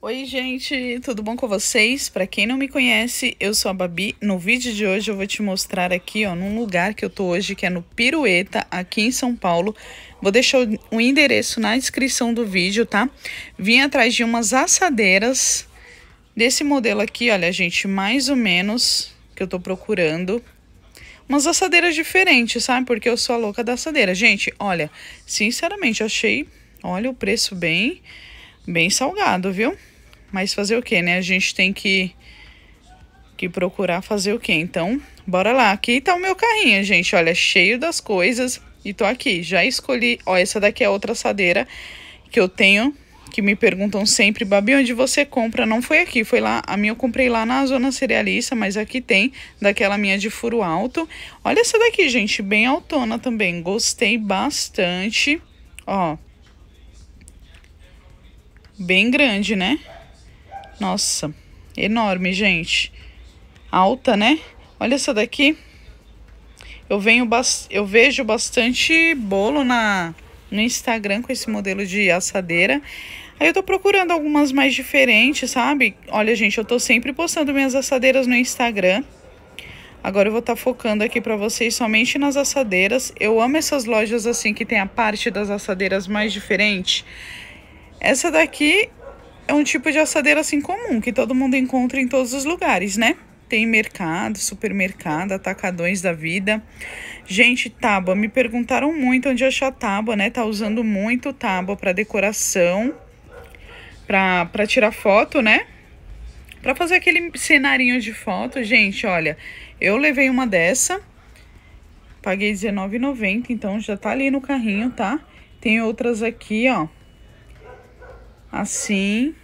Oi, gente, tudo bom com vocês? Para quem não me conhece, eu sou a Babi. No vídeo de hoje eu vou te mostrar aqui, ó, num lugar que eu tô hoje, que é no Pirueta, aqui em São Paulo. Vou deixar o endereço na descrição do vídeo, tá? Vim atrás de umas assadeiras desse modelo aqui, olha, gente, mais ou menos que eu tô procurando. Umas assadeiras diferentes, sabe? Porque eu sou a louca da assadeira. Gente, olha, sinceramente, achei, olha o preço bem bem salgado, viu? Mas fazer o que, né? A gente tem que, que procurar fazer o que. Então, bora lá. Aqui tá o meu carrinho, gente. Olha, cheio das coisas. E tô aqui. Já escolhi. Ó, essa daqui é outra assadeira que eu tenho. Que me perguntam sempre, Babi, onde você compra? Não foi aqui, foi lá. A minha eu comprei lá na Zona Cerealista, mas aqui tem, daquela minha de furo alto. Olha essa daqui, gente, bem autona também. Gostei bastante. Ó, bem grande, né? Nossa, enorme, gente. Alta, né? Olha essa daqui. Eu, venho eu vejo bastante bolo na, no Instagram com esse modelo de assadeira. Aí eu tô procurando algumas mais diferentes, sabe? Olha, gente, eu tô sempre postando minhas assadeiras no Instagram. Agora eu vou estar tá focando aqui para vocês somente nas assadeiras. Eu amo essas lojas assim que tem a parte das assadeiras mais diferente. Essa daqui é um tipo de assadeira assim comum, que todo mundo encontra em todos os lugares, né? Tem mercado, supermercado, atacadões da vida. Gente, tábua, me perguntaram muito onde achar tábua, né? Tá usando muito tábua para decoração, para tirar foto, né? Para fazer aquele cenarinho de foto. Gente, olha, eu levei uma dessa. Paguei R$19,90, então já tá ali no carrinho, tá? Tem outras aqui, ó Assim.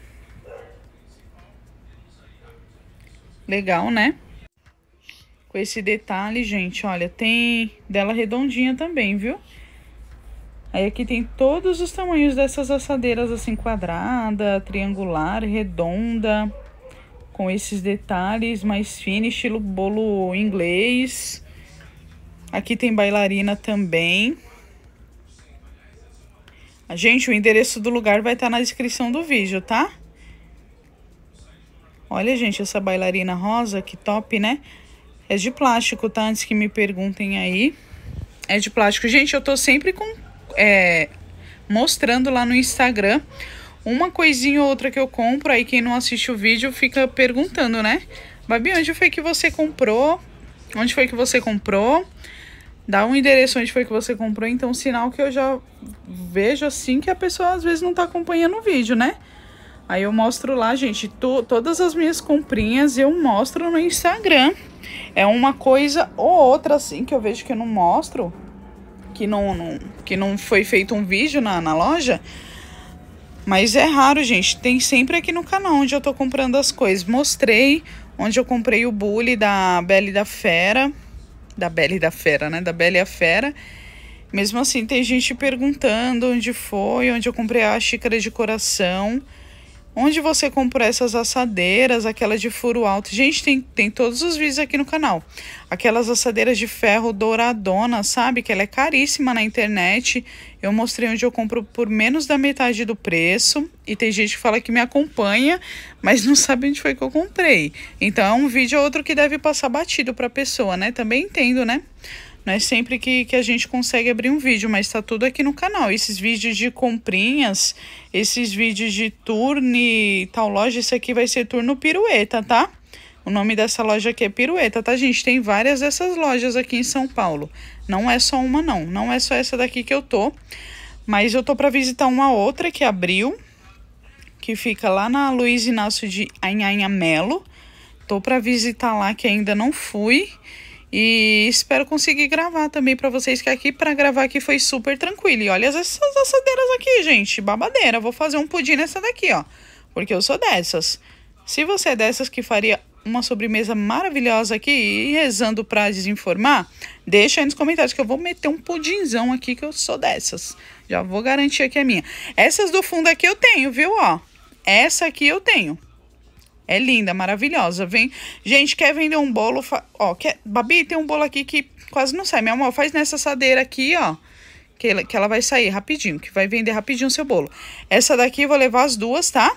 Legal, né? Com esse detalhe, gente, olha, tem dela redondinha também, viu? Aí aqui tem todos os tamanhos dessas assadeiras, assim, quadrada, triangular, redonda, com esses detalhes mais finos, estilo bolo inglês. Aqui tem bailarina também. Gente, o endereço do lugar vai estar tá na descrição do vídeo, tá? Olha, gente, essa bailarina rosa, que top, né? É de plástico, tá? Antes que me perguntem aí. É de plástico. Gente, eu tô sempre com... É, mostrando lá no Instagram uma coisinha ou outra que eu compro. Aí quem não assiste o vídeo fica perguntando, né? Babi, onde foi que você comprou? Onde foi que você comprou? dá um endereço onde foi que você comprou, então sinal que eu já vejo assim que a pessoa às vezes não tá acompanhando o vídeo, né? Aí eu mostro lá, gente, to, todas as minhas comprinhas eu mostro no Instagram. É uma coisa ou outra assim que eu vejo que eu não mostro, que não, não que não foi feito um vídeo na, na loja. Mas é raro, gente. Tem sempre aqui no canal onde eu tô comprando as coisas. Mostrei onde eu comprei o bule da Belle da Fera da Bela e da Fera, né? Da Bela e a Fera. Mesmo assim, tem gente perguntando onde foi, onde eu comprei a xícara de coração. Onde você comprou essas assadeiras, aquelas de furo alto? Gente, tem, tem todos os vídeos aqui no canal. Aquelas assadeiras de ferro douradona, sabe? Que ela é caríssima na internet. Eu mostrei onde eu compro por menos da metade do preço. E tem gente que fala que me acompanha, mas não sabe onde foi que eu comprei. Então, é um vídeo ou outro que deve passar batido para a pessoa, né? Também entendo, né? Não é sempre que, que a gente consegue abrir um vídeo, mas está tudo aqui no canal. Esses vídeos de comprinhas, esses vídeos de turne, tal loja, isso aqui vai ser turno pirueta, tá? O nome dessa loja aqui é Pirueta, tá, gente? Tem várias dessas lojas aqui em São Paulo. Não é só uma, não. Não é só essa daqui que eu tô. Mas eu tô pra visitar uma outra que abriu, que fica lá na Luiz Inácio de Anhanha Melo. Tô pra visitar lá, que ainda não fui. E espero conseguir gravar também para vocês, que aqui para gravar aqui foi super tranquilo. E olha essas assadeiras aqui, gente, babadeira. Vou fazer um pudim nessa daqui, ó, porque eu sou dessas. Se você é dessas que faria uma sobremesa maravilhosa aqui e rezando para desinformar, deixa aí nos comentários que eu vou meter um pudinzão aqui que eu sou dessas. Já vou garantir que é minha. Essas do fundo aqui eu tenho, viu, ó. Essa aqui eu tenho. É linda, maravilhosa. Vem, gente, quer vender um bolo? Fa... Ó, quer... Babi, tem um bolo aqui que quase não sai. Meu amor, faz nessa assadeira aqui, ó. Que ela, que ela vai sair rapidinho, que vai vender rapidinho o seu bolo. Essa daqui eu vou levar as duas, tá?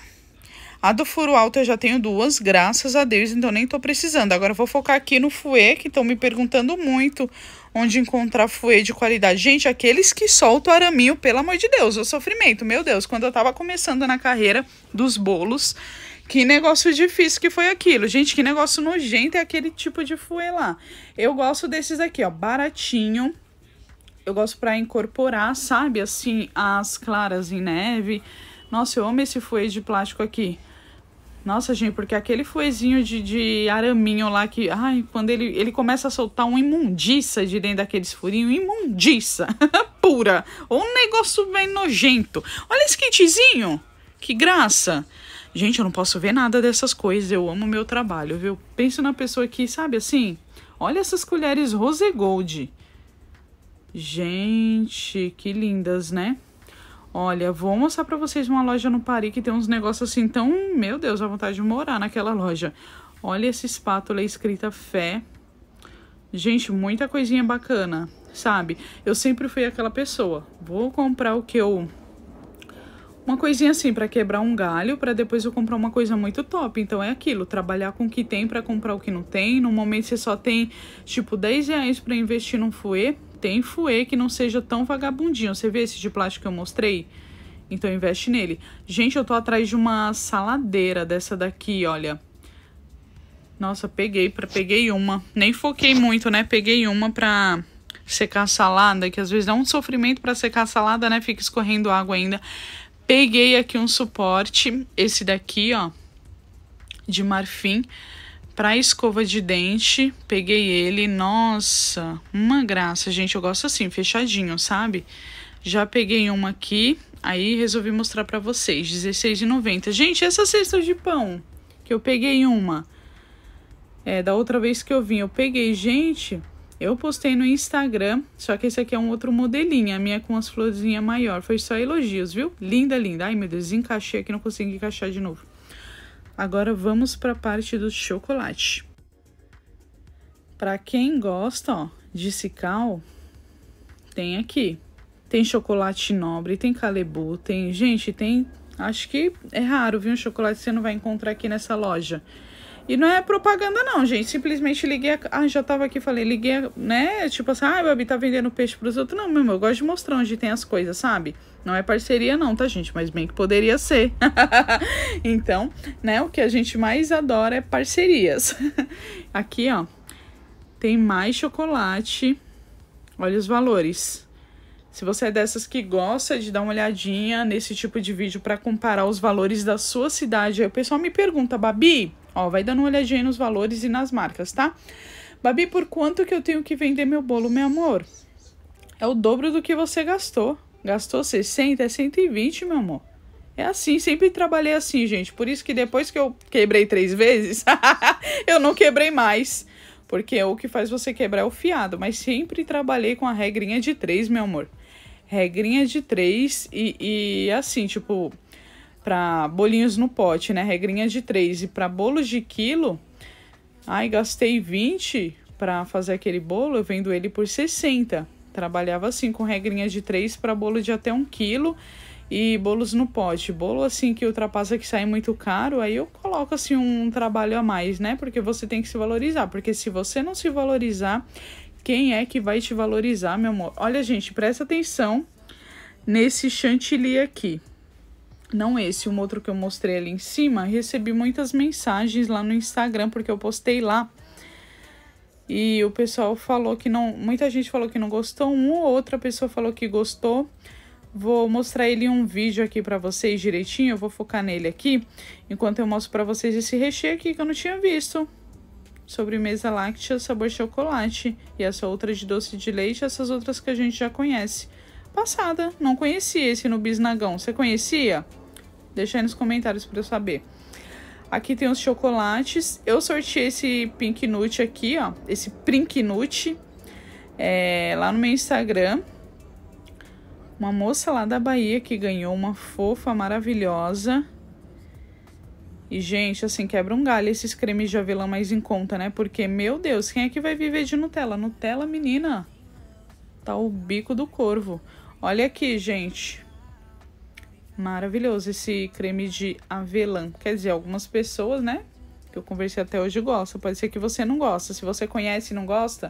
A do furo alto eu já tenho duas, graças a Deus, então nem tô precisando. Agora eu vou focar aqui no fuê, que estão me perguntando muito onde encontrar fuê de qualidade. Gente, aqueles que soltam araminho, pelo amor de Deus, o sofrimento. Meu Deus, quando eu tava começando na carreira dos bolos, que negócio difícil que foi aquilo. Gente, que negócio nojento é aquele tipo de fuê lá. Eu gosto desses aqui, ó, baratinho. Eu gosto pra incorporar, sabe, assim, as claras em neve. Nossa, eu amo esse fuê de plástico aqui. Nossa, gente, porque aquele fuezinho de, de araminho lá que... Ai, quando ele, ele começa a soltar uma imundiça de dentro daqueles furinhos, imundiça, pura. Um negócio bem nojento. Olha esse kitzinho, que graça. Gente, eu não posso ver nada dessas coisas, eu amo meu trabalho, viu? Penso na pessoa que, sabe assim, olha essas colheres rose gold. Gente, que lindas, né? Olha, vou mostrar para vocês uma loja no Paris que tem uns negócios assim tão... Meu Deus, a vontade de morar naquela loja. Olha essa espátula escrita fé. Gente, muita coisinha bacana, sabe? Eu sempre fui aquela pessoa. Vou comprar o que eu uma coisinha assim para quebrar um galho, para depois eu comprar uma coisa muito top. Então é aquilo, trabalhar com o que tem para comprar o que não tem. No momento você só tem tipo 10 reais para investir num fuê. Tem fuê que não seja tão vagabundinho. Você vê esse de plástico que eu mostrei? Então investe nele. Gente, eu tô atrás de uma saladeira dessa daqui, olha. Nossa, peguei, pra, peguei uma. Nem foquei muito, né? Peguei uma pra secar a salada, que às vezes dá um sofrimento para secar a salada, né? Fica escorrendo água ainda. Peguei aqui um suporte, esse daqui, ó, de marfim, para escova de dente. Peguei ele, nossa, uma graça, gente. Eu gosto assim, fechadinho, sabe? Já peguei uma aqui, aí resolvi mostrar para vocês, R$16,90. Gente, essa cesta de pão, que eu peguei uma, é, da outra vez que eu vim, eu peguei, gente... Eu postei no Instagram, só que esse aqui é um outro modelinho, a minha com as florzinhas maior. Foi só elogios, viu? Linda, linda. Ai, meu Deus, encaixei aqui, não consegui encaixar de novo. Agora vamos para a parte do chocolate. Para quem gosta, ó, de cical, tem aqui. Tem chocolate nobre, tem calebu, tem... Gente, tem... Acho que é raro, viu? Um chocolate que você não vai encontrar aqui nessa loja. E não é propaganda, não, gente. Simplesmente liguei. A... Ah, já tava aqui, falei, liguei, a... né? Tipo assim, ah, Babi tá vendendo peixe pros outros. Não, meu irmão, eu gosto de mostrar onde tem as coisas, sabe? Não é parceria, não, tá, gente? Mas bem que poderia ser. então, né? O que a gente mais adora é parcerias. aqui, ó, tem mais chocolate. Olha os valores. Se você é dessas que gosta de dar uma olhadinha nesse tipo de vídeo para comparar os valores da sua cidade, aí o pessoal me pergunta, Babi, Ó, vai dando uma olhadinha nos valores e nas marcas, tá? Babi, por quanto que eu tenho que vender meu bolo, meu amor? É o dobro do que você gastou. Gastou 60, é 120, meu amor. É assim, sempre trabalhei assim, gente. Por isso que depois que eu quebrei três vezes, eu não quebrei mais. Porque é o que faz você quebrar é o fiado. Mas sempre trabalhei com a regrinha de três, meu amor. Regrinha de três e, e assim, tipo, para bolinhos no pote, né? Regrinha de três. E para bolos de quilo, ai, gastei 20 para fazer aquele bolo, eu vendo ele por 60. Trabalhava assim, com regrinha de três para bolo de até um quilo e bolos no pote. Bolo assim que ultrapassa que sai muito caro, aí eu coloco assim um trabalho a mais, né? Porque você tem que se valorizar, porque se você não se valorizar, quem é que vai te valorizar, meu amor? Olha, gente, presta atenção nesse chantilly aqui não esse, um outro que eu mostrei ali em cima, recebi muitas mensagens lá no Instagram, porque eu postei lá. E o pessoal falou que não. Muita gente falou que não gostou, uma ou outra pessoa falou que gostou. Vou mostrar ele um vídeo aqui para vocês direitinho, eu vou focar nele aqui, enquanto eu mostro para vocês esse recheio aqui que eu não tinha visto. Sobremesa láctea, sabor chocolate, e essa outra de doce de leite, essas outras que a gente já conhece. Passada, não conhecia esse no bisnagão, você conhecia? Deixa aí nos comentários para eu saber. Aqui tem os chocolates. Eu sorteei esse Pink Nut aqui, ó. Esse Pink Nut. É, lá no meu Instagram. Uma moça lá da Bahia que ganhou uma fofa maravilhosa. E, gente, assim, quebra um galho esses cremes de avelã mais em conta, né? Porque, meu Deus, quem é que vai viver de Nutella? Nutella, menina, tá o bico do corvo. Olha aqui, gente. Maravilhoso esse creme de avelã. Quer dizer, algumas pessoas, né? Que eu conversei até hoje gostam. Pode ser que você não gosta. Se você conhece e não gosta,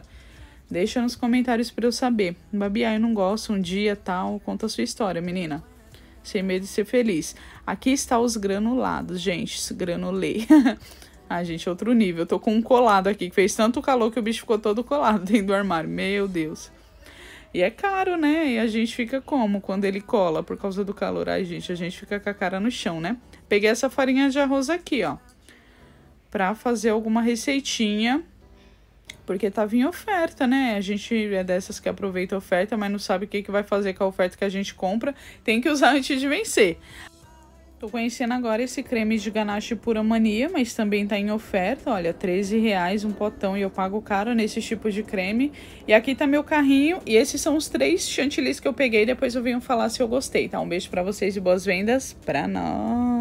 deixa nos comentários para eu saber. Babi, ah, eu não gosto, um dia tal. Conta a sua história, menina. Sem medo de ser feliz. Aqui está os granulados, gente. Granulei. a gente, outro nível. Eu tô com um colado aqui, que fez tanto calor que o bicho ficou todo colado dentro do armário. Meu Deus. E é caro, né? E a gente fica como quando ele cola por causa do calor? Ai, gente, a gente fica com a cara no chão, né? Peguei essa farinha de arroz aqui, ó. Pra fazer alguma receitinha. Porque tava em oferta, né? A gente é dessas que aproveita a oferta, mas não sabe o que, que vai fazer com a oferta que a gente compra. Tem que usar antes de vencer. Tô conhecendo agora esse creme de ganache pura mania, mas também tá em oferta, olha, 13 reais um potão e eu pago caro nesse tipo de creme. E aqui tá meu carrinho e esses são os três chantilis que eu peguei, depois eu venho falar se eu gostei, tá? Um beijo para vocês e boas vendas pra nós!